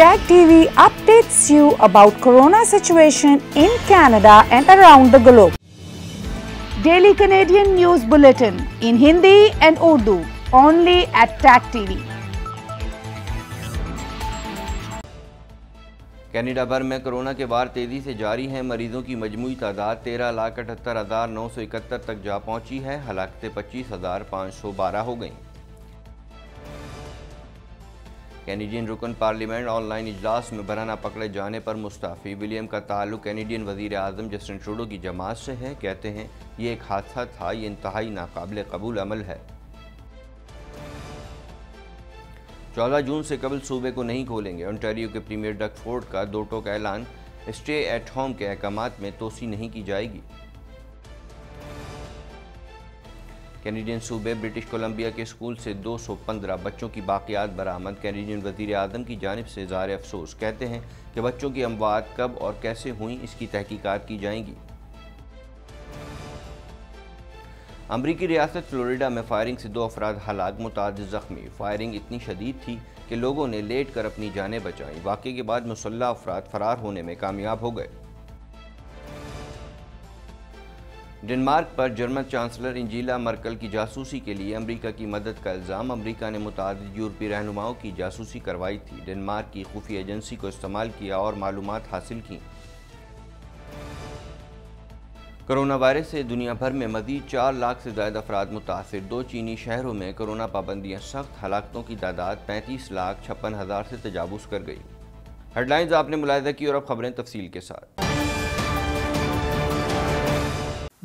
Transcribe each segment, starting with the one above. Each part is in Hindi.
Tag TV updates you about corona situation in Canada and around the globe. Daily Canadian News Bulletin in Hindi and Urdu only at Tag TV. Canada भर में कोरोना के बार तेज़ी से जारी हैं मरीजों की मजमू तादाद तेरह लाख अठहत्तर हज़ार नौ सौ इकहत्तर तक जा पहुंची है हलाकते पच्चीस हज़ार पाँच सौ बारह हो गई कैनेडियन रुकन पार्लियामेंट ऑनलाइन इजलास में बराना पकड़े जाने पर मुस्ताफ़ी विलियम का ताल्लुक कैनेडियन वजीर आजम जस्टिन ट्रूडो की जमात से है कहते हैं ये एक हादसा था ये इंतहाई नाकबिल कबूल अमल है चौदह जून से कबल सूबे को नहीं खोलेंगे ऑन्टारियो के प्रीमियर डक फोर्ड का दो टोक ऐलान स्टे एट होम के अहकाम में तोसी नहीं की जाएगी कैनेडियन सूबे ब्रिटिश कोलंबिया के स्कूल से 215 बच्चों की बाकियात बरामद कैनेडियन वजीर आजम की जानब से ज़ार अफसोस कहते हैं कि बच्चों की अमवात कब और कैसे हुई इसकी तहकीकत की जाएंगी अमरीकी रियासत फ्लोरिडा में फायरिंग से दो अफराद हालात मुताद ज़ख्मी फायरिंग इतनी शदीद थी कि लोगों ने लेट कर अपनी जानें बचाई वाक़े के बाद मुसल्ह अफराद फरार होने में कामयाब हो गए डेनमार्क पर जर्मन चांसलर इंजीला मर्कल की जासूसी के लिए अमेरिका की मदद का इल्ज़ाम अमेरिका ने मुतद यूरोपी रहनुमाओं की जासूसी करवाई थी डेनमार्क की खुफिया एजेंसी को इस्तेमाल किया और मालूम हासिल की कोरोना वायरस से दुनिया भर में मजीद चार लाख से ज्यादा अफराद मुतासर दो चीनी शहरों में कोरोना पाबंदियाँ सख्त हलाकतों की तादाद पैंतीस लाख छप्पन हज़ार से तजावज़ कर गई हेडलाइंस आपने मुलायदा की और अब खबरें तफसील के साथ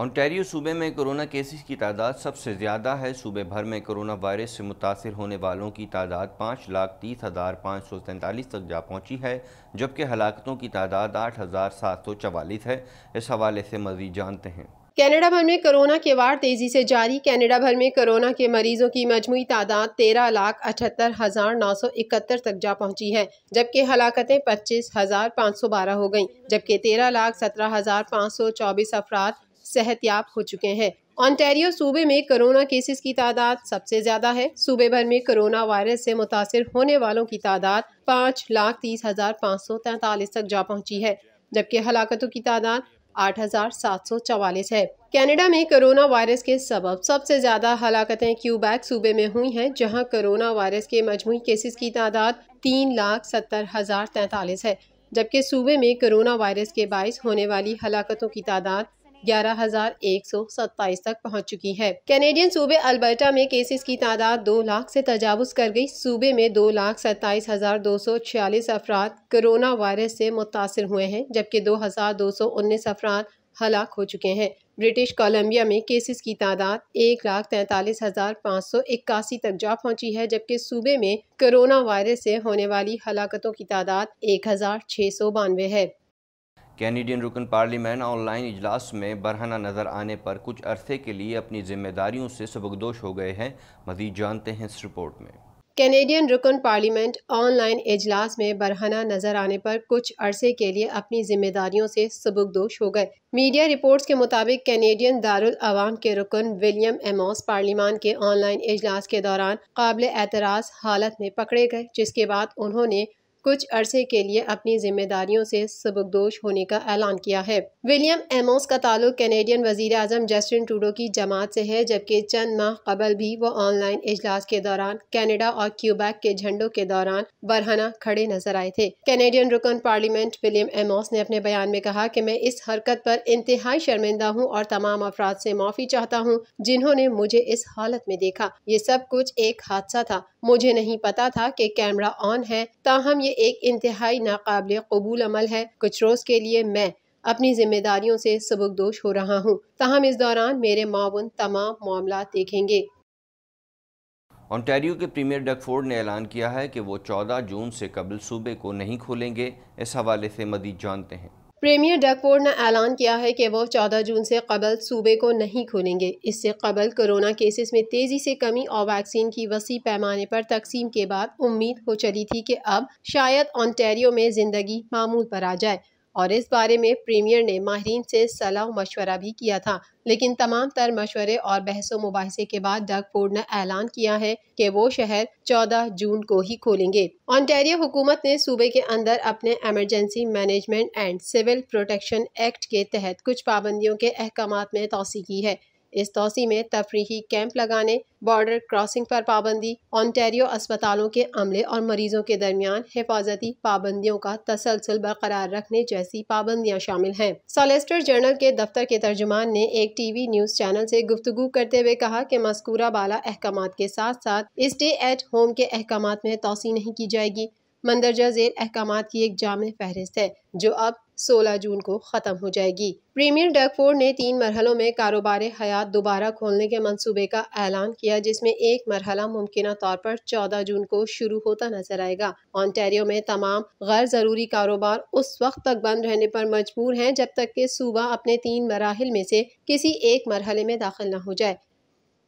ऑनटेरियो सूबे में कोरोना केसेस की तादाद सबसे ज़्यादा है सूबे भर में कोरोना वायरस से मुतासर होने वालों की तादाद पाँच लाख तीस हज़ार पाँच सौ सैंतालीस तक जा पहुँची है जबकि हलाकतों की तादाद आठ हज़ार सात सौ चवालीस है इस हवाले से मजीद जानते हैं कनाडा भर में कोरोना के वार तेज़ी से जारी कनाडा भर में कोरोना के मरीजों की मजमू तादाद तेरह लाख अठहत्तर हज़ार नौ सौ इकहत्तर तक जा पहुंची है जबकि हलाकतें पच्चीस हज़ार पाँच सौ बारह हो गईं जबकि तेरह लाख सत्रह हज़ार पाँच सौ चौबीस अफराद सेहतियाब हो चुके हैं ऑन्टेरियो सूबे में कोरोना केसेस की तादाद सबसे ज़्यादा है सूबे भर में कोरोना वायरस से मुतासर होने वालों की तादाद पाँच लाख तीस हज़ार पाँच सौ तैतालीस तक जा पहुंची है जबकि हलाकतों की तादाद आठ हज़ार सात सौ चवालीस है कनाडा में कोरोना वायरस के सबब सबसे ज़्यादा हलाकतें क्यूबैक सूबे में हुई हैं जहां कोरोना वायरस के मजमू केसेस की तादाद तीन लाख सत्तर हज़ार तैतालीस है जबकि सूबे में कोरोना वायरस के बायस होने वाली हलाकतों की तादाद ग्यारह हजार एक सौ तक पहुंच चुकी है कैनेडियन सूबे अल्बर्टा में केसेस की तादाद दो लाख से तजावज कर गई सूबे में दो लाख सत्ताईस हजार दो सौ छियालीस अफराद कोरोना वायरस से मुतासर हुए हैं जबकि दो हजार दो सौ उन्नीस अफराद हलाक हो चुके हैं ब्रिटिश कोलंबिया में केसेस की तादाद एक लाख तैंतालीस हज़ार पाँच सौ इक्यासी तक जा पहुंची है जबकि सूबे में कोरोना वायरस से होने वाली हलाकतों की तादाद एक हज़ार छः सौ बानवे है कैनेडियन रुकन पार्लियामान ऑनलाइन इजलास में बरहना नज़र आने पर कुछ अरसे के लिए अपनी जिम्मेदारियों से सबकदोश हो गए हैं मजीद जानते हैं इस रिपोर्ट में कैनेडियन रुकन पार्लियामेंट ऑनलाइन इजलास में बरहना नजर आने पर कुछ अरसे के लिए अपनी जिम्मेदारियों से सबकदोश हो गए मीडिया रिपोर्ट्स के मुताबिक कैनेडियन दारुल अवाम के रुकन विलियम एमोस पार्लियामान के ऑनलाइन इजलास के दौरान काबिल एतराज़ हालत में पकड़े गए जिसके बाद उन्होंने कुछ अरसे के लिए अपनी जिम्मेदारियों से सबकदोश होने का ऐलान किया है विलियम एमोस का ताल्लुक कैनेडियन वजीर अजम जस्टिन टूडो की जमात से है जबकि चंद माह कबल भी वो ऑनलाइन इजलास के दौरान कैनेडा और क्यूबैक के झंडों के दौरान बरहना खड़े नजर आए थे कैनेडियन रुकन पार्लियामेंट विलियम एमोस ने अपने बयान में कहा की मैं इस हरकत पर इंतहाई शर्मिंदा हूँ और तमाम अफराद से माफी चाहता हूँ जिन्होंने मुझे इस हालत में देखा ये सब कुछ एक हादसा था मुझे नहीं पता था की कैमरा ऑन है ताहम ये एक इंतहाई नाकबिल कबूल अमल है कुछ रोज़ के लिए मैं अपनी जिम्मेदारियों से सबकदोश हो रहा हूँ तहम इस दौरान मेरे माउन तमाम मामला देखेंगे ऑनटेरियो के प्रीमियर डकफोर्ड ने ऐलान किया है कि वो 14 जून से कबल सूबे को नहीं खोलेंगे इस हवाले से मजीद जानते हैं प्रेमियर डकपोर ने ऐलान किया है कि वह 14 जून से कबल सूबे को नहीं खोलेंगे इससे कबल कोरोना केसेस में तेज़ी से कमी और वैक्सीन की वसी पैमाने पर तकसीम के बाद उम्मीद हो चली थी कि अब शायद ऑनटेरियो में ज़िंदगी मामूल पर आ जाए और इस बारे में प्रीमियर ने माहरीन से सलाह मशवरा भी किया था लेकिन तमाम तर मशवरे और बहसों मुबासे के बाद डग फोर्ड ने ऐलान किया है कि वो शहर 14 जून को ही खोलेंगे ऑन्टेरियो हुकूमत ने सूबे के अंदर अपने emergency management and civil protection act के तहत कुछ पाबंदियों के अहकाम में तोसी की है इस तोसी में तफरी कैंप लगाने बॉर्डर क्रॉसिंग पर पाबंदी ऑनटेरियो अस्पतालों के अमले और मरीजों के दरमियान हिफाजती पाबंदियों का तसलसल बरकरार रखने जैसी पाबंदियाँ शामिल हैं सोलेस्टर जनरल के दफ्तर के तर्जुमान ने एक टीवी न्यूज़ चैनल से गुफ्तु करते हुए कहा कि मस्कूरा बाला अहकाम के साथ साथ स्टे एट होम के अहकाम में तोसी नहीं की जाएगी मंदरजा जेल अहकाम की एक जाम फहरिस्त है जो अब 16 जून को ख़त्म हो जाएगी प्रीमियर डकफोर्ड ने तीन मरहलों में कारोबार हयात दोबारा खोलने के मंसूबे का ऐलान किया जिसमें एक मरहला मुमकिन तौर पर 14 जून को शुरू होता नजर आएगा ऑनटेरियो में तमाम गैर ज़रूरी कारोबार उस वक्त तक बंद रहने पर मजबूर हैं जब तक कि सूबा अपने तीन मराहल में से किसी एक मरहले में दाखिल न हो जाए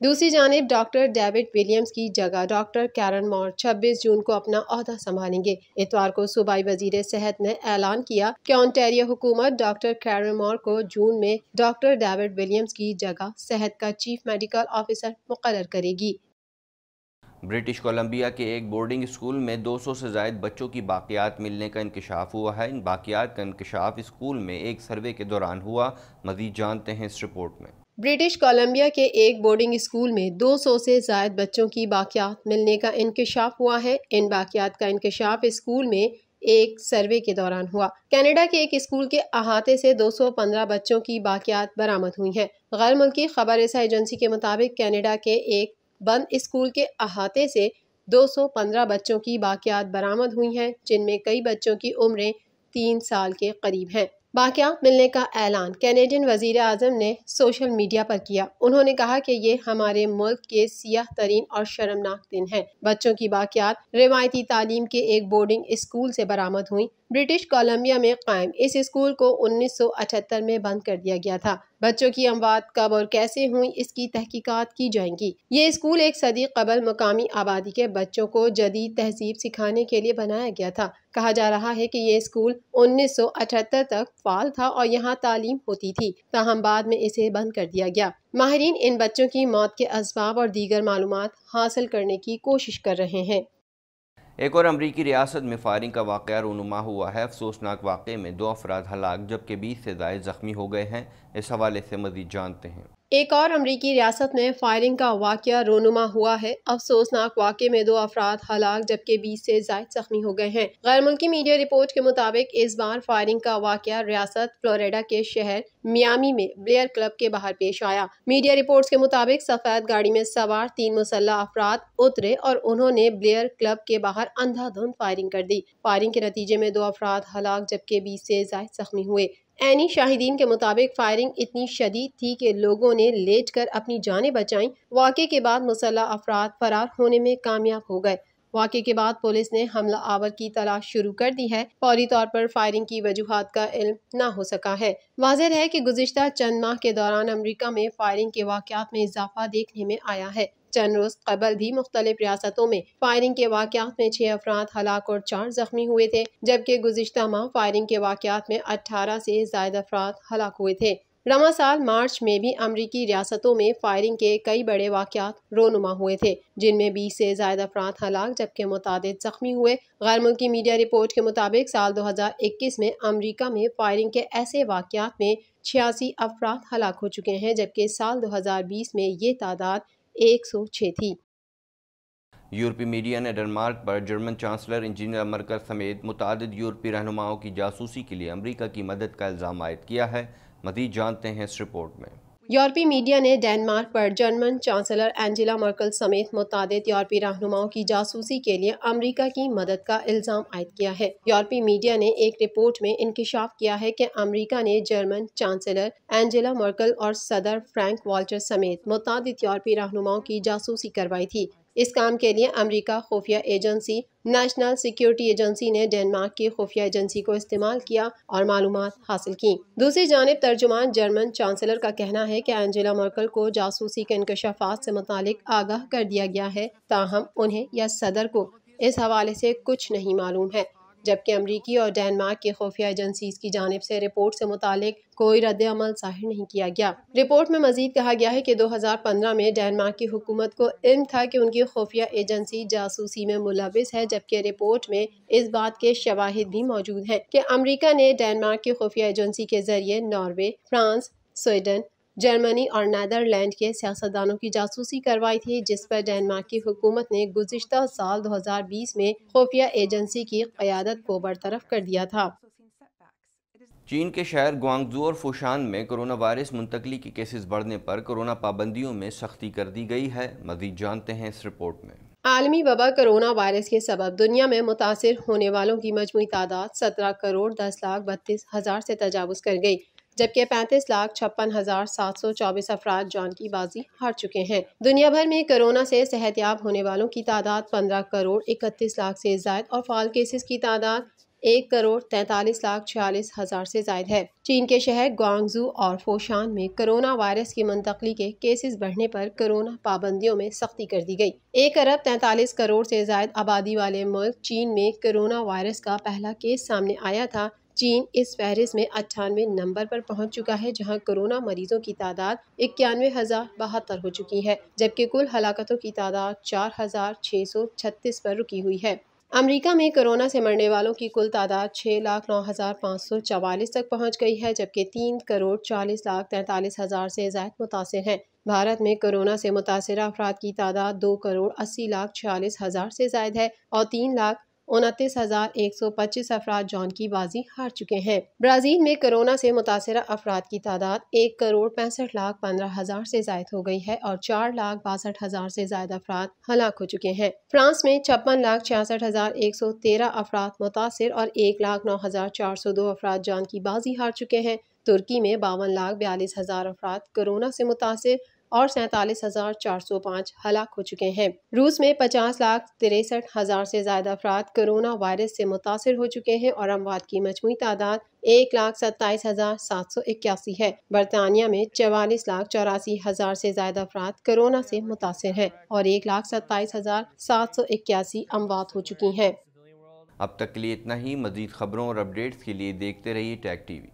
दूसरी जानब डॉक्टर डेविड विलियम्स की जगह डॉक्टर कैरन मॉर 26 जून को अपना अहदा संभालेंगे इतवार को सूबाई वजीर सेहत ने ऐलान किया कि ऑनटेरियो हुकूमत डॉक्टर कैरन मॉर को जून में डॉक्टर डेविड विलियम्स की जगह सेहत का चीफ मेडिकल ऑफिसर मुकर करेगी ब्रिटिश कोलंबिया के एक बोर्डिंग स्कूल में 200 से जायद बच्चों की बाकियात मिलने का इंकशाफ हुआ है इन बाकियात का इंकशाफ स्कूल में एक सर्वे के दौरान हुआ मजीद जानते हैं इस रिपोर्ट में ब्रिटिश कोलंबिया के एक बोर्डिंग स्कूल में 200 से जायद बच्चों की बाकियात मिलने का इंकशाफ हुआ है इन बाकियात का इंकशाफ स्कूल में एक सर्वे के दौरान हुआ कनाडा के एक स्कूल के अहाते से 215 बच्चों की बाकियात बरामद हुई हैं गैर मुल्की ऐसा एजेंसी के मुताबिक कनाडा के एक बंद स्कूल के अहाते से 215 बच्चों की बाकियात बरामद हुई हैं जिनमें कई बच्चों की उम्रें तीन साल के करीब हैं बाक़ात मिलने का ऐलान कैनेडियन वजीर अजम ने सोशल मीडिया पर किया उन्होंने कहा कि ये हमारे मुल्क के सियाह तरीन और शर्मनाक दिन हैं बच्चों की बाक्यात रिवायती तालीम के एक बोर्डिंग स्कूल से बरामद हुई ब्रिटिश कोलम्बिया में कायम इस स्कूल को 1978 में बंद कर दिया गया था बच्चों की अमवात कब और कैसे हुई इसकी तहकीकात की जाएंगी ये स्कूल एक सदी कबल मकामी आबादी के बच्चों को जदीद तहजीब सिखाने के लिए बनाया गया था कहा जा रहा है कि ये स्कूल 1978 तक फाल था और यहाँ तालीम होती थी ताहम बाद में इसे बंद कर दिया गया माहरीन इन बच्चों की मौत के इसबाब और दीगर मालूम हासिल करने की कोशिश कर रहे हैं एक और अमरीकी रियासत में फायरिंग का वाक़ रूनुमा हुआ है अफसोसनाक वाक़े में दो अफराद हलाक जबकि बीस से जायद ज़ख्मी हो गए हैं इस हवाले से मज़ीद जानते हैं एक और अमरीकी रियासत में फायरिंग का वाक़ रोनुमा हुआ है अफसोसनाक वाक़े में दो अफराद हलाक जबकि बीस से जायद जख्मी हो गए हैं गैर मुल्की मीडिया रिपोर्ट के मुताबिक इस बार फायरिंग का वाक़ रियासत फ्लोरिडा के शहर मियामी में ब्लेयर क्लब के बाहर पेश आया मीडिया रिपोर्ट्स के मुताबिक सफेद गाड़ी में सवार तीन मुसल्ला अफराद उतरे और उन्होंने ब्लेयर क्लब के बाहर अंधाधुंध फायरिंग कर दी फायरिंग के नतीजे में दो अफराद हलाक जबकि बीस से जायद जख्मी हुए एनी शाहिदीन के मुताबिक फायरिंग इतनी शदीद थी कि लोगों ने लेट कर अपनी जानें बचाईं वाक़े के बाद मुसल्ह अफराद फरार होने में कामयाब हो गए वाक़े के बाद पुलिस ने हमला आवर की तलाश शुरू कर दी है फौरी तौर पर फायरिंग की वजूहत का इल्म न हो सका है वाजह है कि गुजशत चंद माह के दौरान अमरीका में फायरिंग के वाक़ात में इजाफा देखने में आया है चंद रोज कबल भी मुख्तलिफ रियासतों में फायरिंग के वाकत में छह अफराद हलाक और चार जख्मी हुए थे जबकि गुजशत माह फायरिंग के वाकत में अठारह से जायद अफराद हलाक हुए थे रवा साल मार्च में भी अमरीकी रियासतों में फायरिंग के कई बड़े वाकत रोनुमा हुए थे जिनमें बीस से ज्यादा अफराद हलाक जबकि मुताद जख्मी हुए गैर मुल्की मीडिया रिपोर्ट के मुताबिक साल दो हज़ार इक्कीस में अमरीका में फायरिंग के ऐसे वाकत में छियासी अफराद हलाक हो चुके हैं जबकि साल दो हज़ार बीस में ये तादाद छः थी यूरोपीय मीडिया ने डेनमार्क पर जर्मन चांसलर इंजीनियर मरकर समेत मुतद यूरोपी रहनुमाओं की जासूसी के लिए अमरीका की मदद का इल्ज़ाम आयद किया है मजीद जानते हैं इस रिपोर्ट में यूरोपीय मीडिया ने डेनमार्क पर जर्मन चांसलर एंजेला मर्कल समेत मुतद यूरोपीय रहनुमाओं की जासूसी के लिए अमेरिका की मदद का इल्ज़ाम आयद किया है यूरोपीय मीडिया ने एक रिपोर्ट में इंकशाफ किया है कि अमेरिका ने जर्मन चांसलर एंजेला मर्कल और सदर फ्रैंक वॉल्टर समेत मुतद यूरोपीय रहनुमाओं की जासूसी करवाई थी इस काम के लिए अमेरिका खुफिया एजेंसी नेशनल सिक्योरिटी एजेंसी ने डेनमार्क की खुफिया एजेंसी को इस्तेमाल किया और मालूम हासिल की दूसरी जानब तर्जुमान जर्मन चांसलर का कहना है की एंजेला मर्कल को जासूसी के इनकशाफात से मुतल आगाह कर दिया गया है ताहम उन्हें या सदर को इस हवाले से कुछ नहीं मालूम है जबकि अमरीकी और डेनमार्क की खुफिया एजेंसी की जानब से रिपोर्ट से मुतालिक कोई रद्द अमल जाहिर नहीं किया गया रिपोर्ट में मजीद कहा गया है कि 2015 में डेनमार्क की हुकूमत को इम था कि उनकी खुफिया एजेंसी जासूसी में मुलविस है जबकि रिपोर्ट में इस बात के शवाहिद भी मौजूद हैं कि अमरीका ने डेनमार्क की खुफिया एजेंसी के जरिए नॉर्वे फ्रांस स्वीडन जर्मनी और नदरलैंड के सियासतदानों की जासूसी करवाई थी जिस पर डेनमार्क की हुकूमत ने गुजशत साल 2020 में खुफिया एजेंसी की क्यादत को बरतरफ कर दिया था चीन के शहर ग्वांगजू और फुशान में कोरोना वायरस मुंतकली के केसेस बढ़ने पर कोरोना पाबंदियों में सख्ती कर दी गई है मजीद जानते हैं इस रिपोर्ट में आलमी वबा कोरोना वायरस के सबब दुनिया में मुतासर होने वालों की मजमू तादाद सत्रह करोड़ दस लाख बत्तीस हज़ार से तजावज़ कर गई जबकि पैंतीस लाख छप्पन हजार सात सौ चौबीस अफराद जान की बाजी हार चुके हैं दुनिया भर में कोरोना से सेहतियाब होने वालों की तादाद पंद्रह करोड़ इकतीस लाख से जायद और फाल केसेस की तादाद एक करोड़ तैंतालीस लाख छियालीस हज़ार से जायद है चीन के शहर ग्वांगजू और फोशान में कोरोना वायरस की मुंतकली के केसेस बढ़ने पर कोरोना पाबंदियों में सख्ती कर दी गई एक अरब तैंतालीस करोड़ से जायद आबादी वाले मुल्क चीन में कोरोना वायरस का पहला केस सामने आया था चीन इस फहरिस में अट्ठानवे नंबर पर पहुंच चुका है जहां कोरोना मरीजों की तादाद इक्यानवे हजार बहत्तर हो चुकी है जबकि कुल हलाकतों की तादाद चार हजार छह सौ छत्तीस पर रुकी हुई है अमेरिका में कोरोना से मरने वालों की कुल तादाद छः लाख नौ हज़ार पाँच सौ चवालीस तक पहुंच गई है जबकि तीन करोड़ चालीस लाख तैंतालीस हज़ार से ज्यादा मुतासर हैं भारत में कोरोना से मुतासर अफराद की तादाद दो करोड़ अस्सी लाख छियालीस हज़ार से ज्यादा है और तीन लाख उनतीस हजार एक सौ पच्चीस अफराद जॉन की बाजी हार चुके हैं ब्राज़ील में कोरोना से मुतासर अफराद की तादाद एक करोड़ पैंसठ लाख पंद्रह हजार से जायद हो गई है और चार लाख बासठ हजार से ज्यादा अफराद हलाक हो चुके हैं फ्रांस में छप्पन लाख छियासठ हजार एक सौ तेरह अफराद मुतासर और एक लाख नौ हजार चार सौ दो अफराद जान की बाजी हार चुके हैं तुर्की में बावन लाख बयालीस हज़ार अफराद कोरोना से मुतासर और सैंतालीस हज़ार चार सौ पाँच हलाक हो चुके हैं रूस में पचास लाख तिरसठ हज़ार से ज्यादा अफराद कोरोना वायरस से मुतासर हो चुके हैं और अमवाद की मजमू तादाद एक लाख सत्ताईस हज़ार सात सौ इक्यासी है बरतानिया में चवालीस लाख चौरासी हज़ार से ज्यादा अफराद कोरोना से मुतासर हैं और एक लाख सत्ताईस हज़ार सात सौ इक्यासी अमवात हो चुकी हैं अब तक के लिए इतना ही मजीद खबरों और अपडेट्स के लिए देखते रहिए टैग टीवी